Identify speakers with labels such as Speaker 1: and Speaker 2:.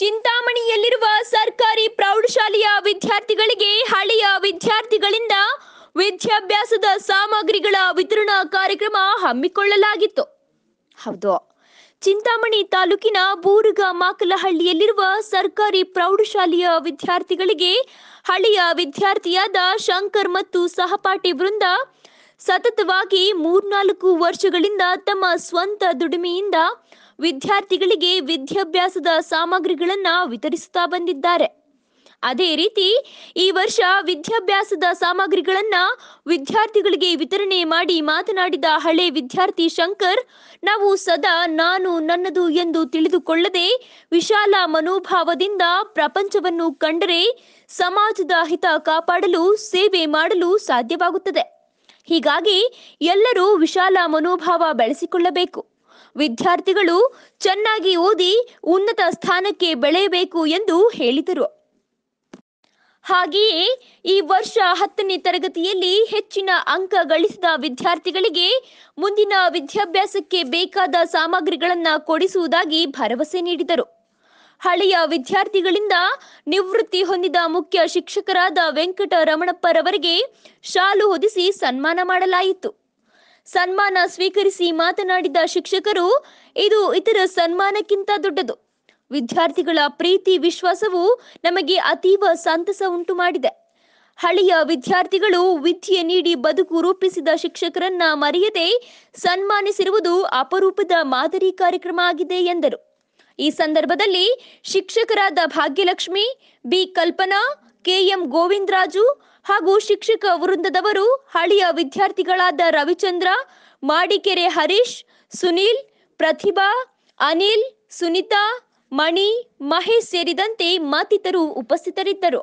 Speaker 1: ಚಿಂತಾಮಣಿಯಲ್ಲಿರುವ ಸರ್ಕಾರಿ ಪ್ರೌಢಶಾಲೆಯ ವಿದ್ಯಾರ್ಥಿಗಳಿಗೆ ಹಳೆಯ ವಿದ್ಯಾರ್ಥಿಗಳಿಂದ ವಿದ್ಯಾಭ್ಯಾಸದ ಸಾಮಗ್ರಿಗಳ ವಿತರಣಾ ಕಾರ್ಯಕ್ರಮ ಹಮ್ಮಿಕೊಳ್ಳಲಾಗಿತ್ತು ಹೌದು ಚಿಂತಾಮಣಿ ತಾಲೂಕಿನ ಬೂರುಗ ಮಾಕಲಹಳ್ಳಿಯಲ್ಲಿರುವ ಸರ್ಕಾರಿ ಪ್ರೌಢಶಾಲೆಯ ವಿದ್ಯಾರ್ಥಿಗಳಿಗೆ ಹಳೆಯ ವಿದ್ಯಾರ್ಥಿಯಾದ ಶಂಕರ್ ಮತ್ತು ಸಹಪಾಠಿ ವೃಂದ ಸತತವಾಗಿ ಮೂರ್ನಾಲ್ಕು ವರ್ಷಗಳಿಂದ ತಮ್ಮ ಸ್ವಂತ ದುಡಿಮೆಯಿಂದ ವಿದ್ಯಾರ್ಥಿಗಳಿಗೆ ವಿದ್ಯಾಭ್ಯಾಸದ ಸಾಮಗ್ರಿಗಳನ್ನು ವಿತರಿಸುತ್ತಾ ಬಂದಿದ್ದಾರೆ ಅದೇ ರೀತಿ ಈ ವರ್ಷ ವಿದ್ಯಾಭ್ಯಾಸದ ಸಾಮಗ್ರಿಗಳನ್ನು ವಿದ್ಯಾರ್ಥಿಗಳಿಗೆ ವಿತರಣೆ ಮಾಡಿ ಮಾತನಾಡಿದ ಹಳೆ ವಿದ್ಯಾರ್ಥಿ ಶಂಕರ್ ನಾವು ಸದಾ ನಾನು ನನ್ನದು ಎಂದು ತಿಳಿದುಕೊಳ್ಳದೆ ವಿಶಾಲ ಮನೋಭಾವದಿಂದ ಪ್ರಪಂಚವನ್ನು ಕಂಡರೆ ಸಮಾಜದ ಹಿತ ಕಾಪಾಡಲು ಸೇವೆ ಮಾಡಲು ಸಾಧ್ಯವಾಗುತ್ತದೆ ಹೀಗಾಗಿ ಎಲ್ಲರೂ ವಿಶಾಲ ಮನೋಭಾವ ಬೆಳೆಸಿಕೊಳ್ಳಬೇಕು ವಿದ್ಯಾರ್ಥಿಗಳು ಚೆನ್ನಾಗಿ ಓದಿ ಉನ್ನತ ಸ್ಥಾನಕ್ಕೆ ಬೆಳೆಯಬೇಕು ಎಂದು ಹೇಳಿದರು ಹಾಗೆಯೇ ಈ ವರ್ಷ ಹತ್ತನೇ ತರಗತಿಯಲ್ಲಿ ಹೆಚ್ಚಿನ ಅಂಕ ಗಳಿಸಿದ ವಿದ್ಯಾರ್ಥಿಗಳಿಗೆ ಮುಂದಿನ ವಿದ್ಯಾಭ್ಯಾಸಕ್ಕೆ ಬೇಕಾದ ಸಾಮಗ್ರಿಗಳನ್ನು ಕೊಡಿಸುವುದಾಗಿ ಭರವಸೆ ನೀಡಿದರು ಹಳೆಯ ವಿದ್ಯಾರ್ಥಿಗಳಿಂದ ನಿವೃತ್ತಿ ಹೊಂದಿದ ಮುಖ್ಯ ಶಿಕ್ಷಕರಾದ ವೆಂಕಟ ರಮಣಪ್ಪರವರಿಗೆ ಶಾಲು ಹೊದಿಸಿ ಸನ್ಮಾನ ಮಾಡಲಾಯಿತು ಸನ್ಮಾನ ಸ್ವೀಕರಿಸಿ ಮಾತನಾಡಿದ ಶಿಕ್ಷಕರು ಇದು ಇತರ ಸನ್ಮಾನಕ್ಕಿಂತ ದೊಡ್ಡದು ವಿದ್ಯಾರ್ಥಿಗಳ ಪ್ರೀತಿ ವಿಶ್ವಾಸವು ನಮಗೆ ಅತೀವ ಸಂತಸ ಉಂಟು ಮಾಡಿದೆ ಹಳೆಯ ವಿದ್ಯಾರ್ಥಿಗಳು ವಿದ್ಯೆ ನೀಡಿ ಬದುಕು ರೂಪಿಸಿದ ಶಿಕ್ಷಕರನ್ನ ಮರೆಯದೆ ಸನ್ಮಾನಿಸಿರುವುದು ಅಪರೂಪದ ಮಾದರಿ ಕಾರ್ಯಕ್ರಮ ಆಗಿದೆ ಎಂದರು ಈ ಸಂದರ್ಭದಲ್ಲಿ ಶಿಕ್ಷಕರಾದ ಭಾಗ್ಯಲಕ್ಷ್ಮಿ ಬಿ ಕಲ್ಪನಾ ಕೆಎಂ ಗೋವಿಂದರಾಜು ಹಾಗೂ ಶಿಕ್ಷಕ ವೃಂದದವರು ಹಳೆಯ ವಿದ್ಯಾರ್ಥಿಗಳಾದ ರವಿಚಂದ್ರ ಮಾಡಿಕೆರೆ ಹರೀಶ್ ಸುನೀಲ್ ಪ್ರತಿಭಾ ಅನಿಲ್ ಸುನಿತಾ ಮಣಿ ಮಹೇಶ್ ಸೇರಿದಂತೆ ಮತ್ತಿತರು ಉಪಸ್ಥಿತರಿದ್ದರು